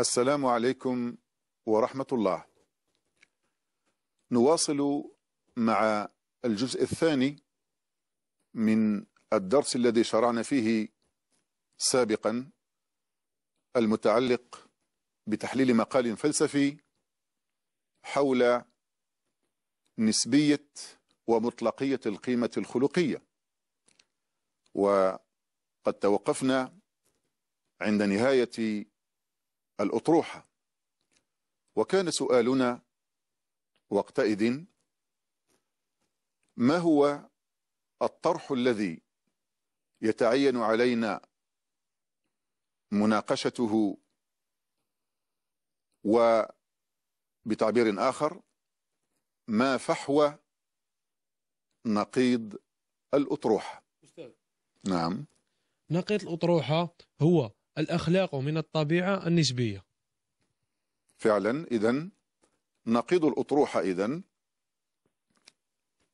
السلام عليكم ورحمة الله نواصل مع الجزء الثاني من الدرس الذي شرعنا فيه سابقا المتعلق بتحليل مقال فلسفي حول نسبية ومطلقية القيمة الخلقية وقد توقفنا عند نهاية الأطروحة وكان سؤالنا وقتئذ ما هو الطرح الذي يتعين علينا مناقشته وبتعبير آخر ما فحوى نقيض الأطروحة نعم نقيض الأطروحة هو الأخلاق من الطبيعة النسبية فعلا إذا نقيض الأطروحة إذا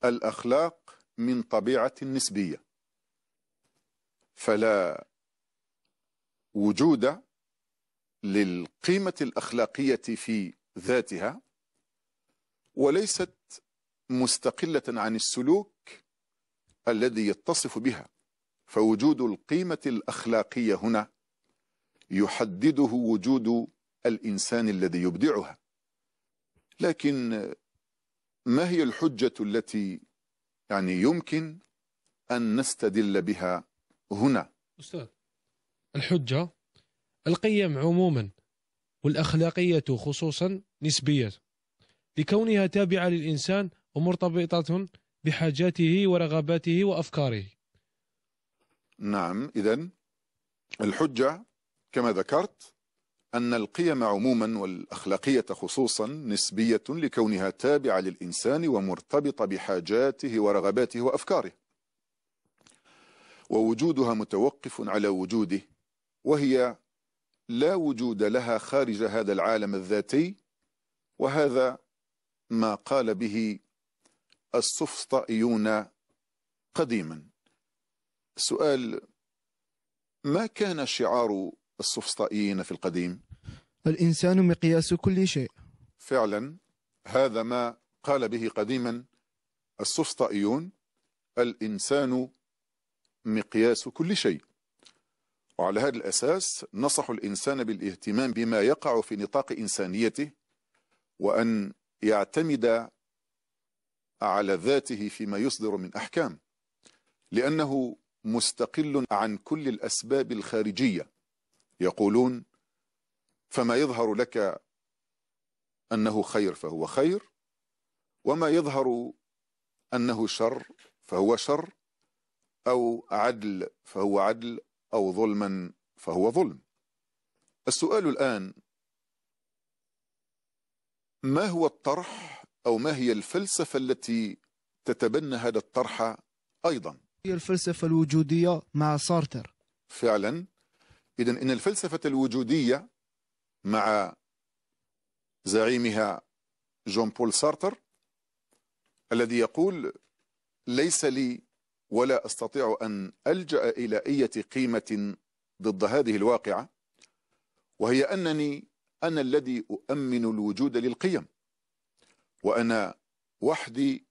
الأخلاق من طبيعة نسبية فلا وجود للقيمة الأخلاقية في ذاتها وليست مستقلة عن السلوك الذي يتصف بها فوجود القيمة الأخلاقية هنا يحدده وجود الإنسان الذي يبدعها لكن ما هي الحجة التي يعني يمكن أن نستدل بها هنا أستاذ الحجة القيم عموما والأخلاقية خصوصا نسبية لكونها تابعة للإنسان ومرتبطة بحاجاته ورغباته وأفكاره نعم إذا الحجة كما ذكرت أن القيم عموما والأخلاقية خصوصا نسبية لكونها تابعة للإنسان ومرتبطة بحاجاته ورغباته وأفكاره ووجودها متوقف على وجوده وهي لا وجود لها خارج هذا العالم الذاتي وهذا ما قال به السفسطائيون قديما سؤال ما كان شعار السفسطائيين في القديم الإنسان مقياس كل شيء فعلا هذا ما قال به قديما السفسطائيون الإنسان مقياس كل شيء وعلى هذا الأساس نصح الإنسان بالاهتمام بما يقع في نطاق إنسانيته وأن يعتمد على ذاته فيما يصدر من أحكام لأنه مستقل عن كل الأسباب الخارجية يقولون فما يظهر لك أنه خير فهو خير وما يظهر أنه شر فهو شر أو عدل فهو عدل أو ظلما فهو ظلم السؤال الآن ما هو الطرح أو ما هي الفلسفة التي تتبنى هذا الطرح أيضا هي الفلسفة الوجودية مع سارتر فعلا إذا إن الفلسفة الوجودية مع زعيمها جون بول سارتر الذي يقول ليس لي ولا أستطيع أن ألجأ إلى أي قيمة ضد هذه الواقعة وهي أنني أنا الذي أؤمن الوجود للقيم وأنا وحدي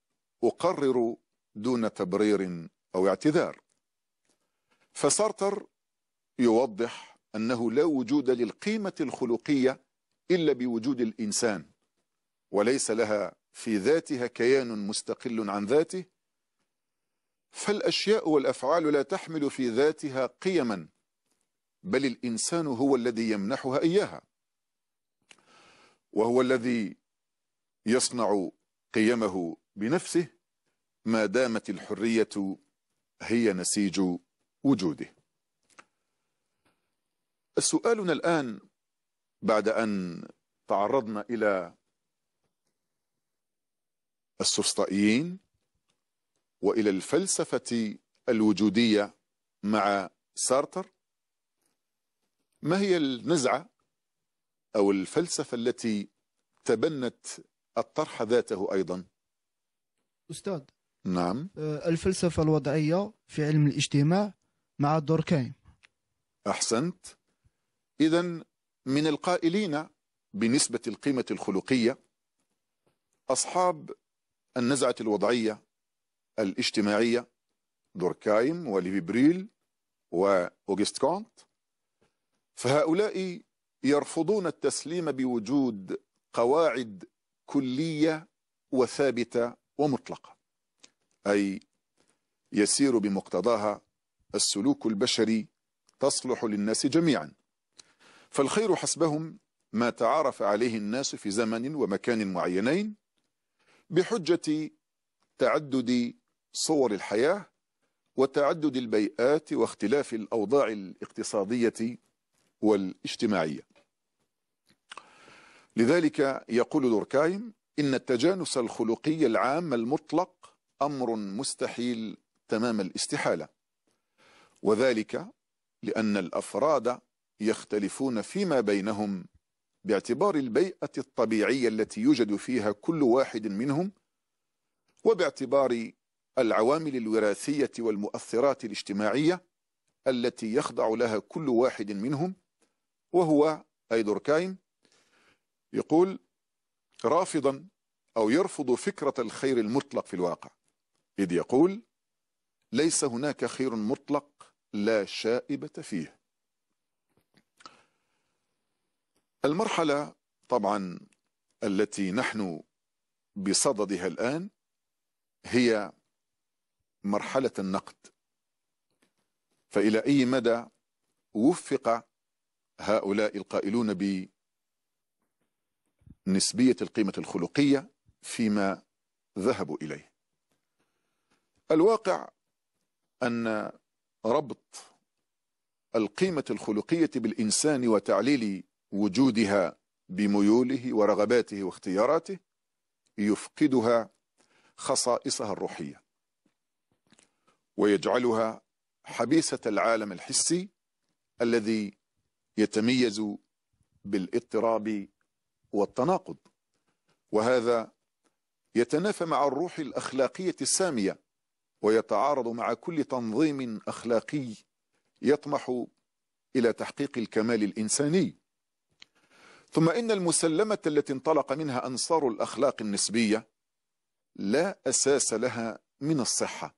أقرر دون تبرير أو اعتذار فسارتر يوضح أنه لا وجود للقيمة الخلقية إلا بوجود الإنسان وليس لها في ذاتها كيان مستقل عن ذاته فالأشياء والأفعال لا تحمل في ذاتها قيما بل الإنسان هو الذي يمنحها إياها وهو الذي يصنع قيمه بنفسه ما دامت الحرية هي نسيج وجوده سؤالنا الآن بعد أن تعرضنا إلى السفسطائيين وإلى الفلسفة الوجودية مع سارتر ما هي النزعة أو الفلسفة التي تبنت الطرح ذاته أيضا أستاذ نعم آه، الفلسفة الوضعية في علم الاجتماع مع دوركايم أحسنت إذا من القائلين بنسبة القيمة الخلقية أصحاب النزعة الوضعية الاجتماعية دوركايم بريل وأوغست كونت فهؤلاء يرفضون التسليم بوجود قواعد كلية وثابتة ومطلقة أي يسير بمقتضاها السلوك البشري تصلح للناس جميعا فالخير حسبهم ما تعارف عليه الناس في زمن ومكان معينين بحجة تعدد صور الحياة وتعدد البيئات واختلاف الأوضاع الاقتصادية والاجتماعية لذلك يقول دوركايم إن التجانس الخلقي العام المطلق أمر مستحيل تمام الاستحالة وذلك لأن الأفراد يختلفون فيما بينهم باعتبار البيئة الطبيعية التي يوجد فيها كل واحد منهم وباعتبار العوامل الوراثية والمؤثرات الاجتماعية التي يخضع لها كل واحد منهم وهو أيدوركايم يقول رافضا أو يرفض فكرة الخير المطلق في الواقع إذ يقول ليس هناك خير مطلق لا شائبة فيه المرحلة طبعا التي نحن بصددها الآن هي مرحلة النقد فإلى أي مدى وفق هؤلاء القائلون بنسبية القيمة الخلقية فيما ذهبوا إليه الواقع أن ربط القيمة الخلقية بالإنسان وتعليل وجودها بميوله ورغباته واختياراته يفقدها خصائصها الروحية ويجعلها حبيسة العالم الحسي الذي يتميز بالاضطراب والتناقض وهذا يتنافى مع الروح الأخلاقية السامية ويتعارض مع كل تنظيم أخلاقي يطمح إلى تحقيق الكمال الإنساني ثم إن المسلمة التي انطلق منها أنصار الأخلاق النسبية لا أساس لها من الصحة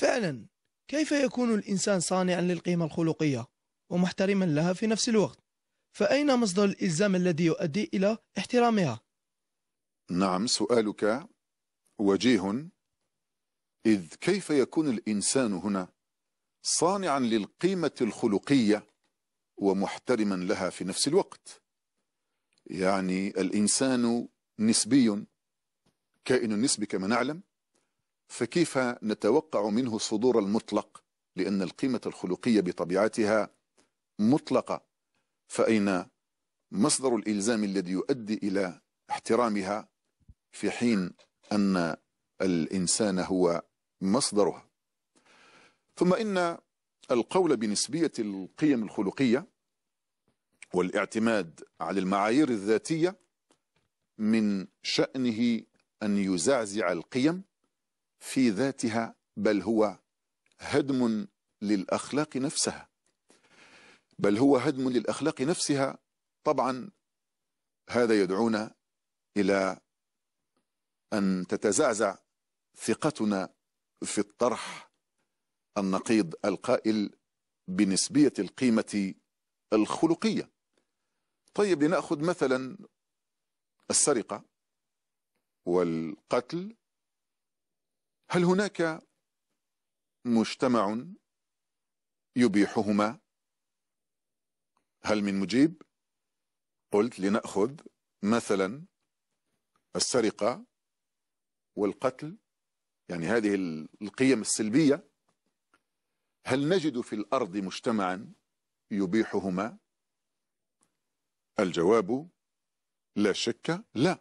فعلا كيف يكون الإنسان صانعا للقيمة الخلقية ومحترما لها في نفس الوقت فأين مصدر الإلزام الذي يؤدي إلى احترامها؟ نعم سؤالك وجيه إذ كيف يكون الإنسان هنا صانعا للقيمة الخلقية ومحترما لها في نفس الوقت يعني الإنسان نسبي كائن نسبي كما نعلم فكيف نتوقع منه صدور المطلق لأن القيمة الخلقية بطبيعتها مطلقة فأين مصدر الإلزام الذي يؤدي إلى احترامها في حين أن الإنسان هو مصدرها ثم إن القول بنسبية القيم الخلقية والاعتماد على المعايير الذاتية من شأنه أن يزعزع القيم في ذاتها بل هو هدم للأخلاق نفسها بل هو هدم للأخلاق نفسها طبعا هذا يدعونا إلى أن تتزعزع ثقتنا في الطرح النقيض القائل بنسبية القيمة الخلقية طيب لنأخذ مثلا السرقة والقتل هل هناك مجتمع يبيحهما هل من مجيب قلت لنأخذ مثلا السرقة والقتل يعني هذه القيم السلبية هل نجد في الأرض مجتمعا يبيحهما الجواب لا شك لا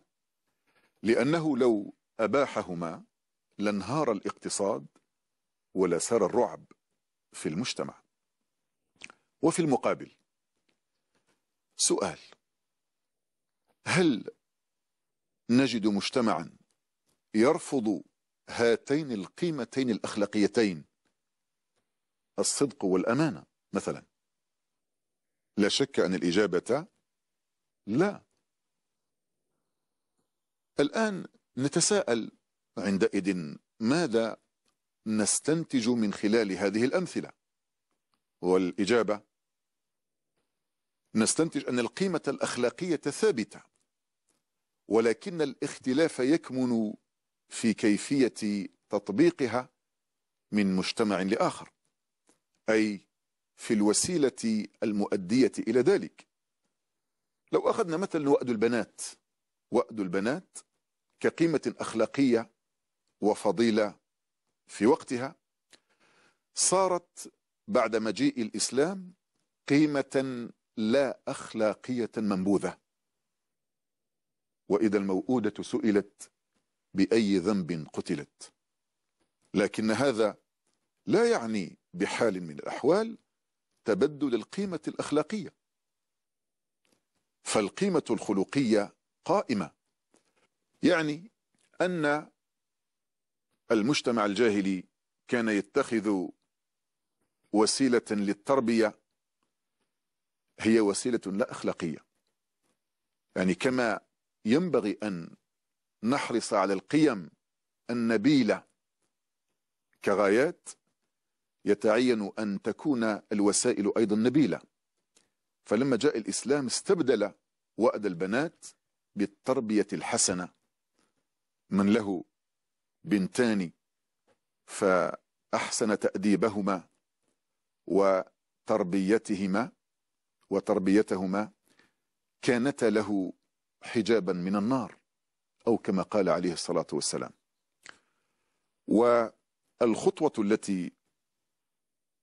لأنه لو أباحهما لانهار الاقتصاد ولسار الرعب في المجتمع وفي المقابل سؤال هل نجد مجتمعا يرفض هاتين القيمتين الأخلاقيتين الصدق والأمانة مثلا لا شك أن الإجابة لا الآن نتساءل عندئذ ماذا نستنتج من خلال هذه الأمثلة والإجابة نستنتج أن القيمة الأخلاقية ثابتة ولكن الاختلاف يكمن في كيفية تطبيقها من مجتمع لآخر أي في الوسيلة المؤدية إلى ذلك لو أخذنا مثلا وأد البنات وأد البنات كقيمة أخلاقية وفضيلة في وقتها صارت بعد مجيء الإسلام قيمة لا أخلاقية منبوذة وإذا الموؤودة سئلت بأي ذنب قتلت لكن هذا لا يعني بحال من الأحوال تبدل القيمة الأخلاقية فالقيمة الخلقية قائمة يعني أن المجتمع الجاهلي كان يتخذ وسيلة للتربية هي وسيلة لا أخلاقية يعني كما ينبغي أن نحرص على القيم النبيلة كغايات يتعين أن تكون الوسائل أيضا نبيلة فلما جاء الإسلام استبدل وأد البنات بالتربية الحسنة من له بنتان فأحسن تأديبهما وتربيتهما وتربيتهما كانت له حجابا من النار أو كما قال عليه الصلاة والسلام والخطوة التي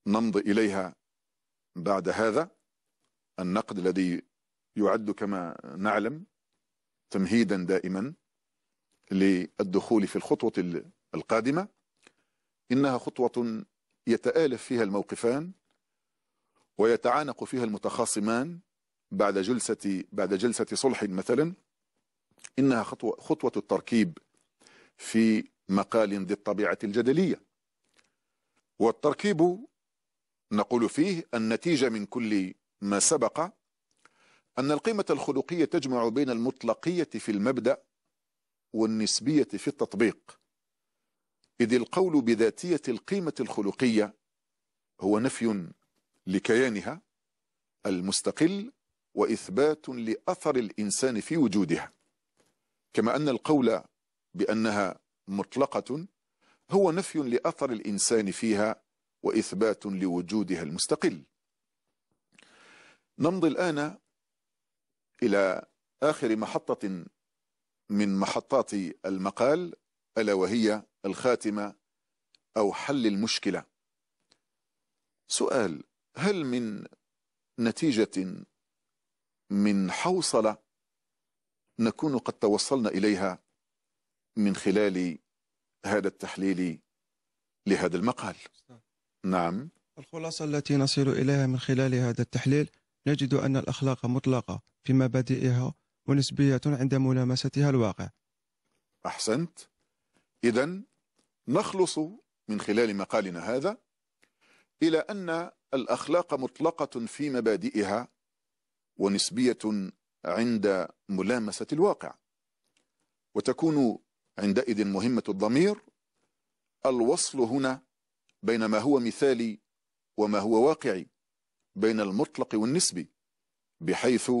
نمضي إليها بعد هذا النقد الذي يعد كما نعلم تمهيدا دائما للدخول في الخطوة القادمة إنها خطوة يتآلف فيها الموقفان ويتعانق فيها المتخاصمان بعد جلسة بعد جلسة صلح مثلا إنها خطوة, خطوة التركيب في مقال ذي الطبيعة الجدلية والتركيب نقول فيه النتيجة من كل ما سبق أن القيمة الخلقية تجمع بين المطلقية في المبدأ والنسبية في التطبيق إذ القول بذاتية القيمة الخلقية هو نفي لكيانها المستقل وإثبات لأثر الإنسان في وجودها كما أن القول بأنها مطلقة هو نفي لأثر الإنسان فيها وإثبات لوجودها المستقل نمضي الآن إلى آخر محطة من محطات المقال ألا وهي الخاتمة أو حل المشكلة سؤال هل من نتيجة من حوصلة نكون قد توصلنا إليها من خلال هذا التحليل لهذا المقال نعم الخلاصة التي نصل إليها من خلال هذا التحليل نجد أن الأخلاق مطلقة في مبادئها ونسبية عند ملامستها الواقع أحسنت إذا نخلص من خلال مقالنا هذا إلى أن الأخلاق مطلقة في مبادئها ونسبية عند ملامسة الواقع وتكون عندئذ مهمة الضمير الوصل هنا بين ما هو مثالي وما هو واقعي بين المطلق والنسبي بحيث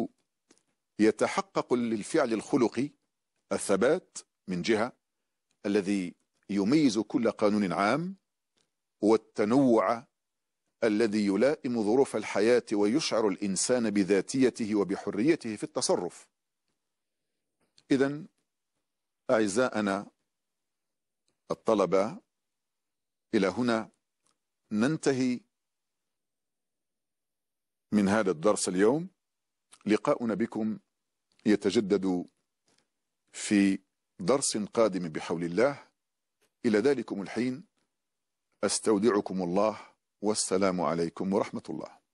يتحقق للفعل الخلقي الثبات من جهة الذي يميز كل قانون عام والتنوع الذي يلائم ظروف الحياة ويشعر الإنسان بذاتيته وبحريته في التصرف إذا أعزائنا الطلبة إلى هنا ننتهي من هذا الدرس اليوم لقاؤنا بكم يتجدد في درس قادم بحول الله إلى ذلكم الحين أستودعكم الله والسلام عليكم ورحمة الله